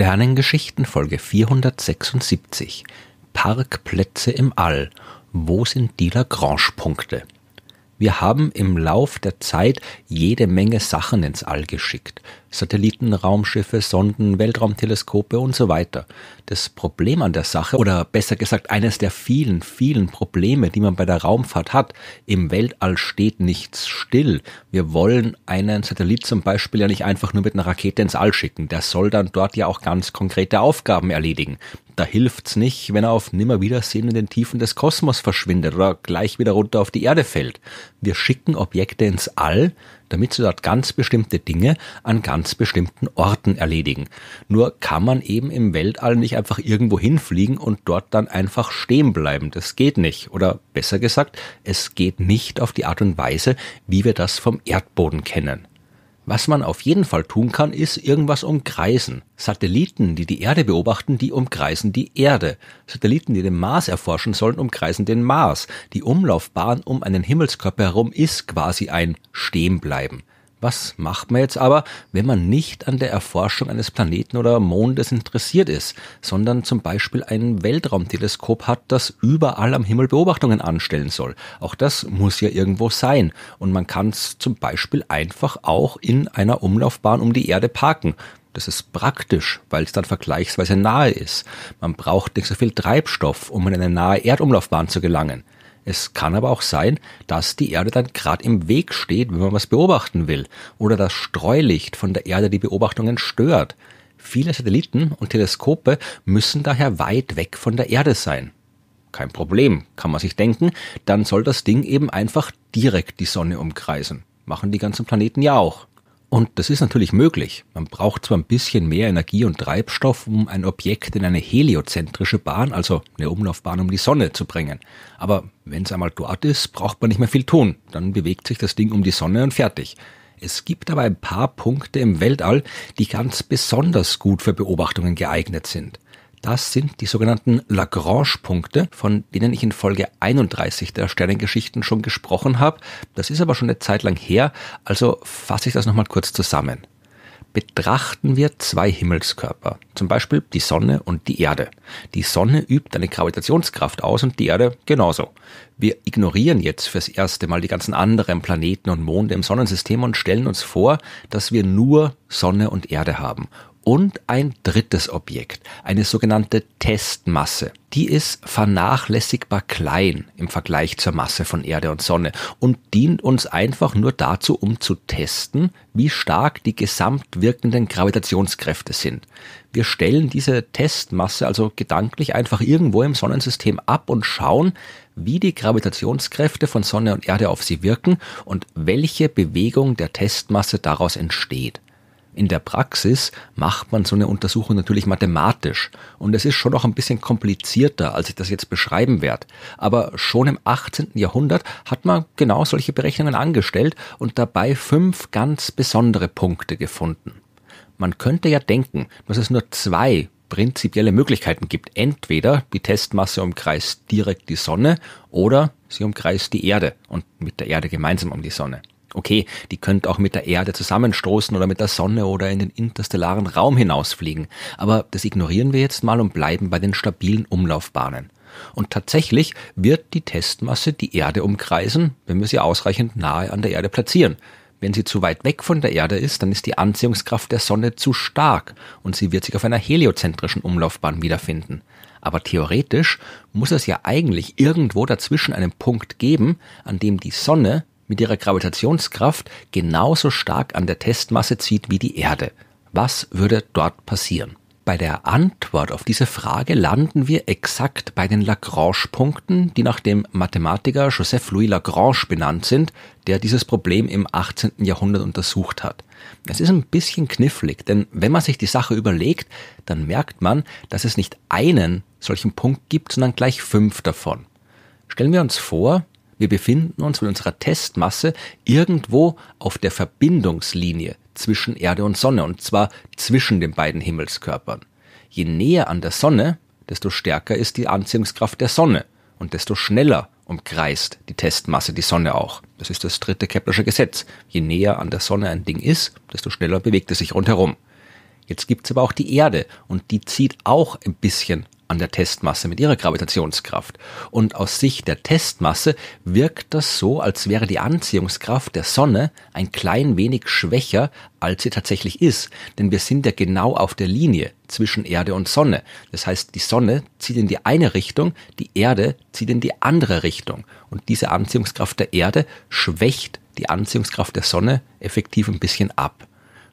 Sternengeschichten Folge 476 Parkplätze im All. Wo sind die Lagrange-Punkte? Wir haben im Lauf der Zeit jede Menge Sachen ins All geschickt. Satelliten, Raumschiffe, Sonden, Weltraumteleskope und so weiter. Das Problem an der Sache, oder besser gesagt eines der vielen, vielen Probleme, die man bei der Raumfahrt hat, im Weltall steht nichts still. Wir wollen einen Satellit zum Beispiel ja nicht einfach nur mit einer Rakete ins All schicken. Der soll dann dort ja auch ganz konkrete Aufgaben erledigen da hilft's nicht, wenn er auf Nimmerwiedersehen in den Tiefen des Kosmos verschwindet oder gleich wieder runter auf die Erde fällt. Wir schicken Objekte ins All, damit sie dort ganz bestimmte Dinge an ganz bestimmten Orten erledigen. Nur kann man eben im Weltall nicht einfach irgendwo hinfliegen und dort dann einfach stehen bleiben. Das geht nicht. Oder besser gesagt, es geht nicht auf die Art und Weise, wie wir das vom Erdboden kennen. Was man auf jeden Fall tun kann, ist irgendwas umkreisen. Satelliten, die die Erde beobachten, die umkreisen die Erde. Satelliten, die den Mars erforschen sollen, umkreisen den Mars. Die Umlaufbahn um einen Himmelskörper herum ist quasi ein Stehenbleiben. Was macht man jetzt aber, wenn man nicht an der Erforschung eines Planeten oder Mondes interessiert ist, sondern zum Beispiel ein Weltraumteleskop hat, das überall am Himmel Beobachtungen anstellen soll? Auch das muss ja irgendwo sein. Und man kann es zum Beispiel einfach auch in einer Umlaufbahn um die Erde parken. Das ist praktisch, weil es dann vergleichsweise nahe ist. Man braucht nicht so viel Treibstoff, um in eine nahe Erdumlaufbahn zu gelangen. Es kann aber auch sein, dass die Erde dann gerade im Weg steht, wenn man was beobachten will, oder das Streulicht von der Erde die Beobachtungen stört. Viele Satelliten und Teleskope müssen daher weit weg von der Erde sein. Kein Problem, kann man sich denken, dann soll das Ding eben einfach direkt die Sonne umkreisen. Machen die ganzen Planeten ja auch. Und das ist natürlich möglich. Man braucht zwar ein bisschen mehr Energie und Treibstoff, um ein Objekt in eine heliozentrische Bahn, also eine Umlaufbahn um die Sonne, zu bringen. Aber wenn es einmal dort ist, braucht man nicht mehr viel tun. Dann bewegt sich das Ding um die Sonne und fertig. Es gibt aber ein paar Punkte im Weltall, die ganz besonders gut für Beobachtungen geeignet sind. Das sind die sogenannten Lagrange-Punkte, von denen ich in Folge 31 der Sternengeschichten schon gesprochen habe. Das ist aber schon eine Zeit lang her, also fasse ich das nochmal kurz zusammen. Betrachten wir zwei Himmelskörper, zum Beispiel die Sonne und die Erde. Die Sonne übt eine Gravitationskraft aus und die Erde genauso. Wir ignorieren jetzt fürs erste Mal die ganzen anderen Planeten und Monde im Sonnensystem und stellen uns vor, dass wir nur Sonne und Erde haben und ein drittes Objekt, eine sogenannte Testmasse. Die ist vernachlässigbar klein im Vergleich zur Masse von Erde und Sonne und dient uns einfach nur dazu, um zu testen, wie stark die gesamt wirkenden Gravitationskräfte sind. Wir stellen diese Testmasse also gedanklich einfach irgendwo im Sonnensystem ab und schauen, wie die Gravitationskräfte von Sonne und Erde auf sie wirken und welche Bewegung der Testmasse daraus entsteht. In der Praxis macht man so eine Untersuchung natürlich mathematisch und es ist schon noch ein bisschen komplizierter, als ich das jetzt beschreiben werde. Aber schon im 18. Jahrhundert hat man genau solche Berechnungen angestellt und dabei fünf ganz besondere Punkte gefunden. Man könnte ja denken, dass es nur zwei prinzipielle Möglichkeiten gibt. Entweder die Testmasse umkreist direkt die Sonne oder sie umkreist die Erde und mit der Erde gemeinsam um die Sonne okay, die könnte auch mit der Erde zusammenstoßen oder mit der Sonne oder in den interstellaren Raum hinausfliegen. Aber das ignorieren wir jetzt mal und bleiben bei den stabilen Umlaufbahnen. Und tatsächlich wird die Testmasse die Erde umkreisen, wenn wir sie ausreichend nahe an der Erde platzieren. Wenn sie zu weit weg von der Erde ist, dann ist die Anziehungskraft der Sonne zu stark und sie wird sich auf einer heliozentrischen Umlaufbahn wiederfinden. Aber theoretisch muss es ja eigentlich irgendwo dazwischen einen Punkt geben, an dem die Sonne mit ihrer Gravitationskraft genauso stark an der Testmasse zieht wie die Erde. Was würde dort passieren? Bei der Antwort auf diese Frage landen wir exakt bei den Lagrange-Punkten, die nach dem Mathematiker Joseph Louis Lagrange benannt sind, der dieses Problem im 18. Jahrhundert untersucht hat. Es ist ein bisschen knifflig, denn wenn man sich die Sache überlegt, dann merkt man, dass es nicht einen solchen Punkt gibt, sondern gleich fünf davon. Stellen wir uns vor, wir befinden uns mit unserer Testmasse irgendwo auf der Verbindungslinie zwischen Erde und Sonne, und zwar zwischen den beiden Himmelskörpern. Je näher an der Sonne, desto stärker ist die Anziehungskraft der Sonne und desto schneller umkreist die Testmasse die Sonne auch. Das ist das dritte Keplersche Gesetz. Je näher an der Sonne ein Ding ist, desto schneller bewegt es sich rundherum. Jetzt gibt's aber auch die Erde und die zieht auch ein bisschen an der Testmasse mit ihrer Gravitationskraft. Und aus Sicht der Testmasse wirkt das so, als wäre die Anziehungskraft der Sonne ein klein wenig schwächer, als sie tatsächlich ist. Denn wir sind ja genau auf der Linie zwischen Erde und Sonne. Das heißt, die Sonne zieht in die eine Richtung, die Erde zieht in die andere Richtung. Und diese Anziehungskraft der Erde schwächt die Anziehungskraft der Sonne effektiv ein bisschen ab.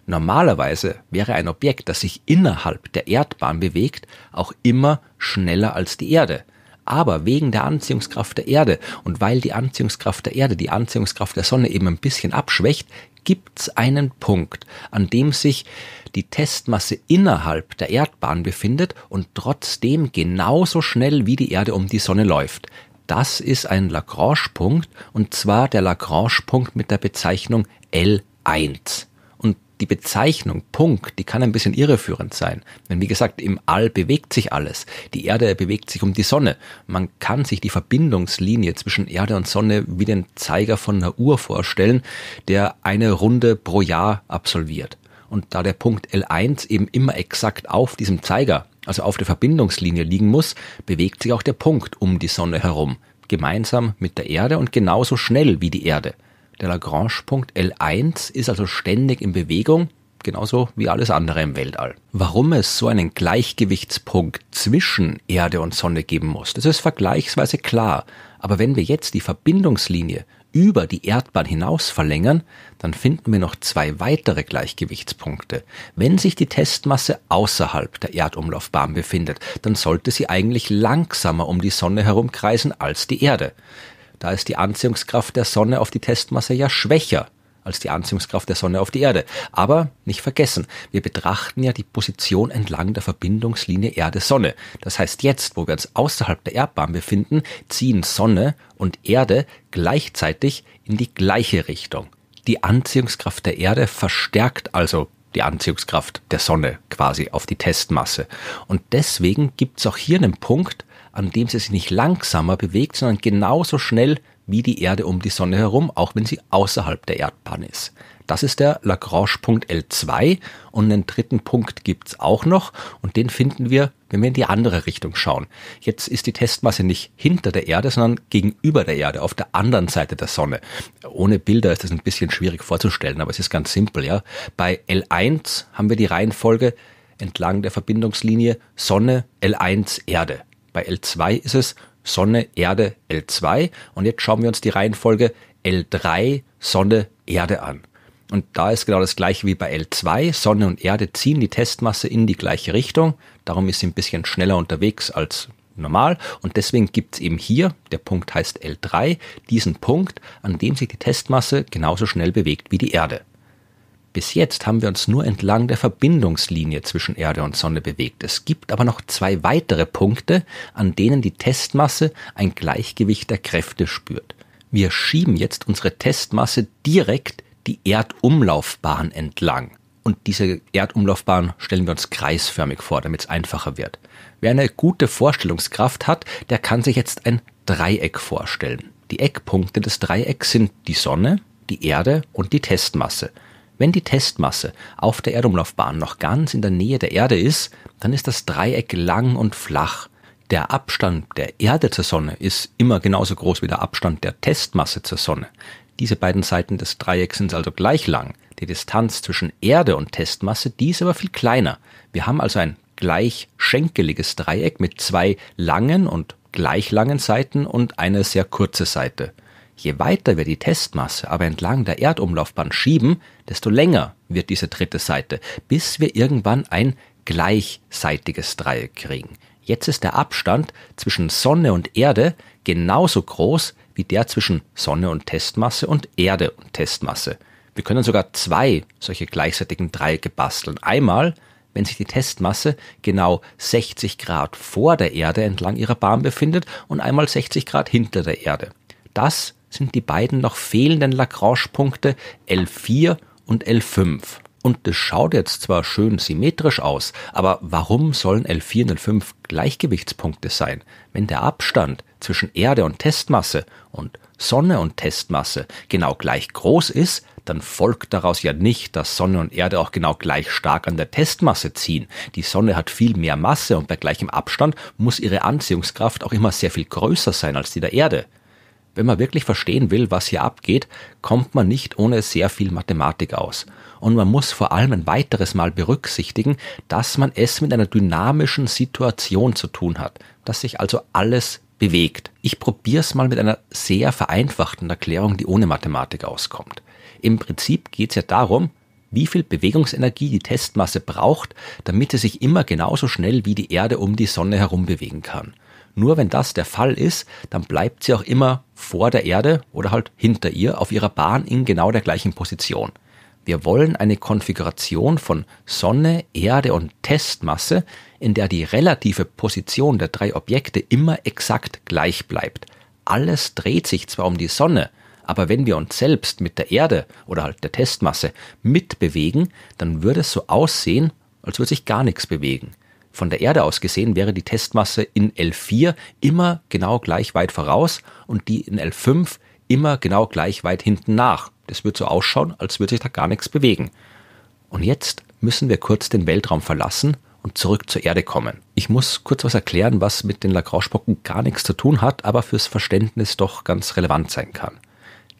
Normalerweise wäre ein Objekt, das sich innerhalb der Erdbahn bewegt, auch immer schneller als die Erde. Aber wegen der Anziehungskraft der Erde und weil die Anziehungskraft der Erde die Anziehungskraft der Sonne eben ein bisschen abschwächt, gibt's einen Punkt, an dem sich die Testmasse innerhalb der Erdbahn befindet und trotzdem genauso schnell wie die Erde um die Sonne läuft. Das ist ein Lagrange-Punkt und zwar der Lagrange-Punkt mit der Bezeichnung L1 die Bezeichnung Punkt, die kann ein bisschen irreführend sein. Denn wie gesagt, im All bewegt sich alles. Die Erde bewegt sich um die Sonne. Man kann sich die Verbindungslinie zwischen Erde und Sonne wie den Zeiger von einer Uhr vorstellen, der eine Runde pro Jahr absolviert. Und da der Punkt L1 eben immer exakt auf diesem Zeiger, also auf der Verbindungslinie liegen muss, bewegt sich auch der Punkt um die Sonne herum, gemeinsam mit der Erde und genauso schnell wie die Erde. Der Lagrange-Punkt L1 ist also ständig in Bewegung, genauso wie alles andere im Weltall. Warum es so einen Gleichgewichtspunkt zwischen Erde und Sonne geben muss, das ist vergleichsweise klar. Aber wenn wir jetzt die Verbindungslinie über die Erdbahn hinaus verlängern, dann finden wir noch zwei weitere Gleichgewichtspunkte. Wenn sich die Testmasse außerhalb der Erdumlaufbahn befindet, dann sollte sie eigentlich langsamer um die Sonne herumkreisen als die Erde. Da ist die Anziehungskraft der Sonne auf die Testmasse ja schwächer als die Anziehungskraft der Sonne auf die Erde. Aber nicht vergessen, wir betrachten ja die Position entlang der Verbindungslinie Erde-Sonne. Das heißt, jetzt, wo wir uns außerhalb der Erdbahn befinden, ziehen Sonne und Erde gleichzeitig in die gleiche Richtung. Die Anziehungskraft der Erde verstärkt also die Anziehungskraft der Sonne quasi auf die Testmasse. Und deswegen gibt es auch hier einen Punkt, an dem sie sich nicht langsamer bewegt, sondern genauso schnell wie die Erde um die Sonne herum, auch wenn sie außerhalb der Erdbahn ist. Das ist der Lagrange-Punkt L2 und einen dritten Punkt gibt's auch noch und den finden wir, wenn wir in die andere Richtung schauen. Jetzt ist die Testmasse nicht hinter der Erde, sondern gegenüber der Erde, auf der anderen Seite der Sonne. Ohne Bilder ist das ein bisschen schwierig vorzustellen, aber es ist ganz simpel. Ja? Bei L1 haben wir die Reihenfolge entlang der Verbindungslinie Sonne, L1, Erde. Bei L2 ist es Sonne, Erde, L2. Und jetzt schauen wir uns die Reihenfolge L3, Sonne, Erde an. Und da ist genau das gleiche wie bei L2. Sonne und Erde ziehen die Testmasse in die gleiche Richtung. Darum ist sie ein bisschen schneller unterwegs als normal. Und deswegen gibt es eben hier, der Punkt heißt L3, diesen Punkt, an dem sich die Testmasse genauso schnell bewegt wie die Erde. Bis jetzt haben wir uns nur entlang der Verbindungslinie zwischen Erde und Sonne bewegt. Es gibt aber noch zwei weitere Punkte, an denen die Testmasse ein Gleichgewicht der Kräfte spürt. Wir schieben jetzt unsere Testmasse direkt die Erdumlaufbahn entlang. Und diese Erdumlaufbahn stellen wir uns kreisförmig vor, damit es einfacher wird. Wer eine gute Vorstellungskraft hat, der kann sich jetzt ein Dreieck vorstellen. Die Eckpunkte des Dreiecks sind die Sonne, die Erde und die Testmasse. Wenn die Testmasse auf der Erdumlaufbahn noch ganz in der Nähe der Erde ist, dann ist das Dreieck lang und flach. Der Abstand der Erde zur Sonne ist immer genauso groß wie der Abstand der Testmasse zur Sonne. Diese beiden Seiten des Dreiecks sind also gleich lang. Die Distanz zwischen Erde und Testmasse, die ist aber viel kleiner. Wir haben also ein gleichschenkeliges Dreieck mit zwei langen und gleich langen Seiten und eine sehr kurze Seite. Je weiter wir die Testmasse aber entlang der Erdumlaufbahn schieben, desto länger wird diese dritte Seite, bis wir irgendwann ein gleichseitiges Dreieck kriegen. Jetzt ist der Abstand zwischen Sonne und Erde genauso groß wie der zwischen Sonne und Testmasse und Erde und Testmasse. Wir können sogar zwei solche gleichseitigen Dreiecke basteln. Einmal, wenn sich die Testmasse genau 60 Grad vor der Erde entlang ihrer Bahn befindet und einmal 60 Grad hinter der Erde. Das sind die beiden noch fehlenden Lagrange-Punkte L4 und L5. Und das schaut jetzt zwar schön symmetrisch aus, aber warum sollen L4 und L5 Gleichgewichtspunkte sein, wenn der Abstand zwischen Erde und Testmasse und Sonne und Testmasse genau gleich groß ist, dann folgt daraus ja nicht, dass Sonne und Erde auch genau gleich stark an der Testmasse ziehen. Die Sonne hat viel mehr Masse und bei gleichem Abstand muss ihre Anziehungskraft auch immer sehr viel größer sein als die der Erde. Wenn man wirklich verstehen will, was hier abgeht, kommt man nicht ohne sehr viel Mathematik aus. Und man muss vor allem ein weiteres Mal berücksichtigen, dass man es mit einer dynamischen Situation zu tun hat, dass sich also alles bewegt. Ich probiere es mal mit einer sehr vereinfachten Erklärung, die ohne Mathematik auskommt. Im Prinzip geht es ja darum, wie viel Bewegungsenergie die Testmasse braucht, damit sie sich immer genauso schnell wie die Erde um die Sonne herum bewegen kann. Nur wenn das der Fall ist, dann bleibt sie auch immer vor der Erde oder halt hinter ihr auf ihrer Bahn in genau der gleichen Position. Wir wollen eine Konfiguration von Sonne, Erde und Testmasse, in der die relative Position der drei Objekte immer exakt gleich bleibt. Alles dreht sich zwar um die Sonne, aber wenn wir uns selbst mit der Erde oder halt der Testmasse mitbewegen, dann würde es so aussehen, als würde sich gar nichts bewegen. Von der Erde aus gesehen wäre die Testmasse in L4 immer genau gleich weit voraus und die in L5 immer genau gleich weit hinten nach. Das wird so ausschauen, als würde sich da gar nichts bewegen. Und jetzt müssen wir kurz den Weltraum verlassen und zurück zur Erde kommen. Ich muss kurz was erklären, was mit den Lagrange-Brocken gar nichts zu tun hat, aber fürs Verständnis doch ganz relevant sein kann.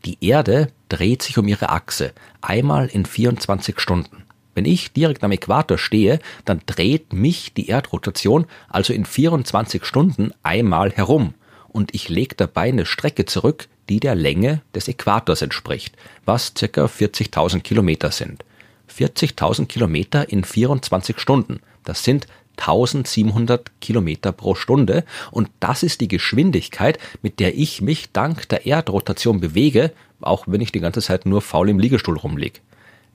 Die Erde dreht sich um ihre Achse einmal in 24 Stunden. Wenn ich direkt am Äquator stehe, dann dreht mich die Erdrotation also in 24 Stunden einmal herum und ich lege dabei eine Strecke zurück, die der Länge des Äquators entspricht, was ca. 40.000 Kilometer sind. 40.000 Kilometer in 24 Stunden, das sind 1700 Kilometer pro Stunde und das ist die Geschwindigkeit, mit der ich mich dank der Erdrotation bewege, auch wenn ich die ganze Zeit nur faul im Liegestuhl rumliege.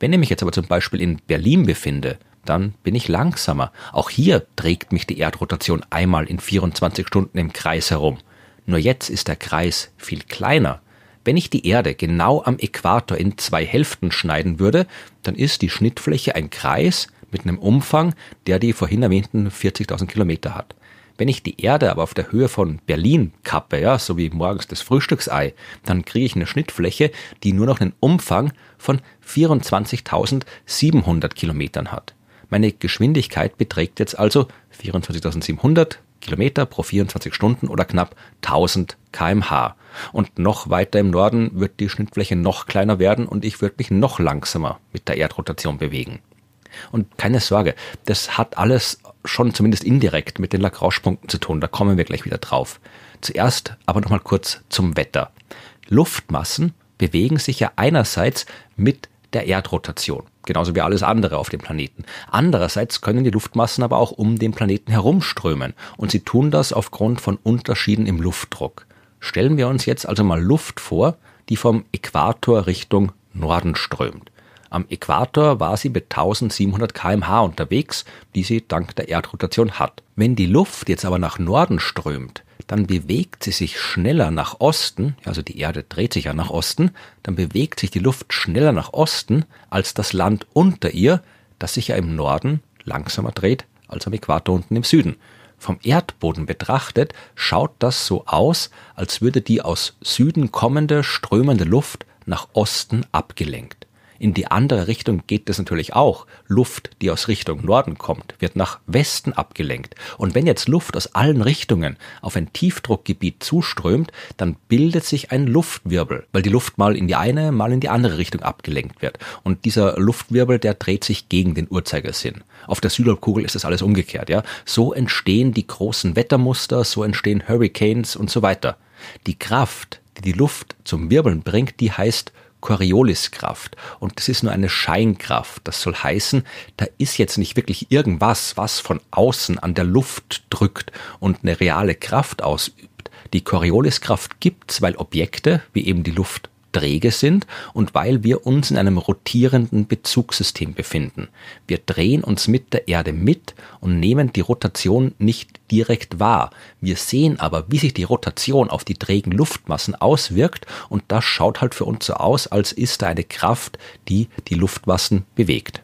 Wenn ich mich jetzt aber zum Beispiel in Berlin befinde, dann bin ich langsamer. Auch hier trägt mich die Erdrotation einmal in 24 Stunden im Kreis herum. Nur jetzt ist der Kreis viel kleiner. Wenn ich die Erde genau am Äquator in zwei Hälften schneiden würde, dann ist die Schnittfläche ein Kreis mit einem Umfang, der die vorhin erwähnten 40.000 Kilometer hat. Wenn ich die Erde aber auf der Höhe von Berlin kappe, ja, so wie morgens das Frühstücksei, dann kriege ich eine Schnittfläche, die nur noch einen Umfang von 24.700 Kilometern hat. Meine Geschwindigkeit beträgt jetzt also 24.700 Kilometer pro 24 Stunden oder knapp 1000 kmh. Und noch weiter im Norden wird die Schnittfläche noch kleiner werden und ich würde mich noch langsamer mit der Erdrotation bewegen. Und keine Sorge, das hat alles schon zumindest indirekt mit den Lagrange-Punkten zu tun. Da kommen wir gleich wieder drauf. Zuerst aber nochmal kurz zum Wetter. Luftmassen bewegen sich ja einerseits mit der Erdrotation, genauso wie alles andere auf dem Planeten. Andererseits können die Luftmassen aber auch um den Planeten herumströmen und sie tun das aufgrund von Unterschieden im Luftdruck. Stellen wir uns jetzt also mal Luft vor, die vom Äquator Richtung Norden strömt. Am Äquator war sie mit 1700 kmh unterwegs, die sie dank der Erdrotation hat. Wenn die Luft jetzt aber nach Norden strömt, dann bewegt sie sich schneller nach Osten, also die Erde dreht sich ja nach Osten, dann bewegt sich die Luft schneller nach Osten als das Land unter ihr, das sich ja im Norden langsamer dreht als am Äquator unten im Süden. Vom Erdboden betrachtet schaut das so aus, als würde die aus Süden kommende, strömende Luft nach Osten abgelenkt. In die andere Richtung geht das natürlich auch. Luft, die aus Richtung Norden kommt, wird nach Westen abgelenkt. Und wenn jetzt Luft aus allen Richtungen auf ein Tiefdruckgebiet zuströmt, dann bildet sich ein Luftwirbel, weil die Luft mal in die eine, mal in die andere Richtung abgelenkt wird. Und dieser Luftwirbel, der dreht sich gegen den Uhrzeigersinn. Auf der Südhalbkugel ist das alles umgekehrt, ja. So entstehen die großen Wettermuster, so entstehen Hurricanes und so weiter. Die Kraft, die die Luft zum Wirbeln bringt, die heißt Corioliskraft. Und das ist nur eine Scheinkraft. Das soll heißen, da ist jetzt nicht wirklich irgendwas, was von außen an der Luft drückt und eine reale Kraft ausübt. Die Corioliskraft gibt's, weil Objekte, wie eben die Luft, träge sind und weil wir uns in einem rotierenden Bezugssystem befinden. Wir drehen uns mit der Erde mit und nehmen die Rotation nicht direkt wahr. Wir sehen aber, wie sich die Rotation auf die trägen Luftmassen auswirkt und das schaut halt für uns so aus, als ist da eine Kraft, die die Luftmassen bewegt.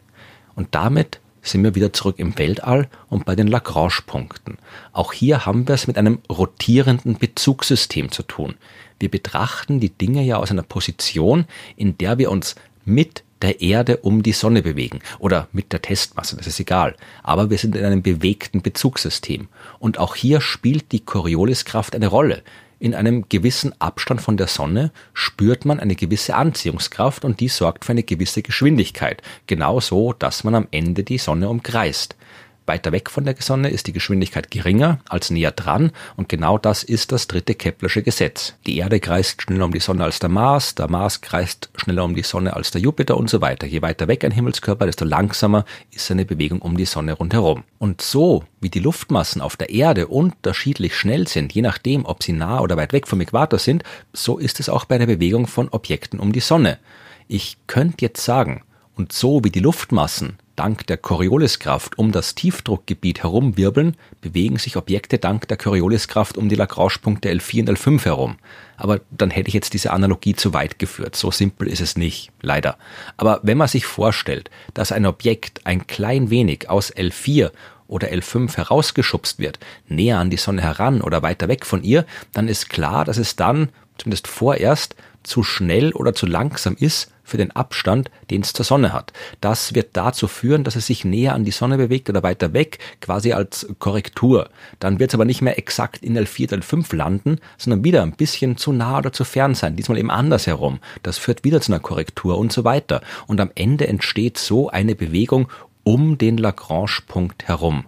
Und damit sind wir wieder zurück im Weltall und bei den Lagrange-Punkten. Auch hier haben wir es mit einem rotierenden Bezugssystem zu tun. Wir betrachten die Dinge ja aus einer Position, in der wir uns mit der Erde um die Sonne bewegen oder mit der Testmasse, das ist egal. Aber wir sind in einem bewegten Bezugssystem. Und auch hier spielt die Corioliskraft eine Rolle in einem gewissen Abstand von der Sonne spürt man eine gewisse Anziehungskraft und die sorgt für eine gewisse Geschwindigkeit. genauso dass man am Ende die Sonne umkreist. Weiter weg von der Sonne ist die Geschwindigkeit geringer als näher dran und genau das ist das dritte Keplersche Gesetz. Die Erde kreist schneller um die Sonne als der Mars, der Mars kreist schneller um die Sonne als der Jupiter und so weiter. Je weiter weg ein Himmelskörper, desto langsamer ist seine Bewegung um die Sonne rundherum. Und so wie die Luftmassen auf der Erde unterschiedlich schnell sind, je nachdem, ob sie nah oder weit weg vom Äquator sind, so ist es auch bei der Bewegung von Objekten um die Sonne. Ich könnte jetzt sagen, und so wie die Luftmassen dank der Corioliskraft um das Tiefdruckgebiet herumwirbeln, bewegen sich Objekte dank der Corioliskraft um die Lagrange-Punkte L4 und L5 herum. Aber dann hätte ich jetzt diese Analogie zu weit geführt. So simpel ist es nicht, leider. Aber wenn man sich vorstellt, dass ein Objekt ein klein wenig aus L4 oder L5 herausgeschubst wird, näher an die Sonne heran oder weiter weg von ihr, dann ist klar, dass es dann, zumindest vorerst, zu schnell oder zu langsam ist, für den Abstand, den es zur Sonne hat. Das wird dazu führen, dass es sich näher an die Sonne bewegt oder weiter weg, quasi als Korrektur. Dann wird es aber nicht mehr exakt in L4 L5 landen, sondern wieder ein bisschen zu nah oder zu fern sein, diesmal eben andersherum. Das führt wieder zu einer Korrektur und so weiter. Und am Ende entsteht so eine Bewegung um den Lagrange-Punkt herum.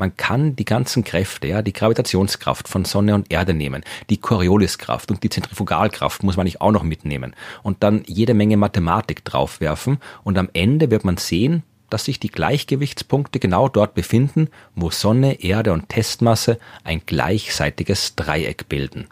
Man kann die ganzen Kräfte, ja, die Gravitationskraft von Sonne und Erde nehmen, die Corioliskraft und die Zentrifugalkraft muss man nicht auch noch mitnehmen und dann jede Menge Mathematik draufwerfen und am Ende wird man sehen, dass sich die Gleichgewichtspunkte genau dort befinden, wo Sonne, Erde und Testmasse ein gleichseitiges Dreieck bilden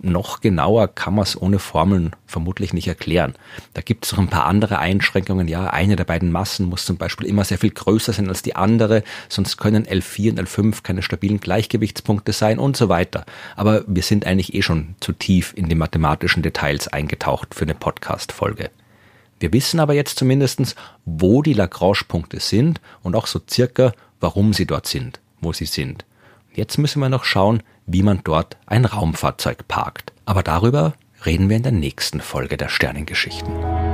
noch genauer kann man es ohne Formeln vermutlich nicht erklären. Da gibt es noch ein paar andere Einschränkungen. Ja, eine der beiden Massen muss zum Beispiel immer sehr viel größer sein als die andere, sonst können L4 und L5 keine stabilen Gleichgewichtspunkte sein und so weiter. Aber wir sind eigentlich eh schon zu tief in die mathematischen Details eingetaucht für eine Podcast-Folge. Wir wissen aber jetzt zumindestens, wo die Lagrange-Punkte sind und auch so circa, warum sie dort sind, wo sie sind. Jetzt müssen wir noch schauen, wie man dort ein Raumfahrzeug parkt. Aber darüber reden wir in der nächsten Folge der Sternengeschichten.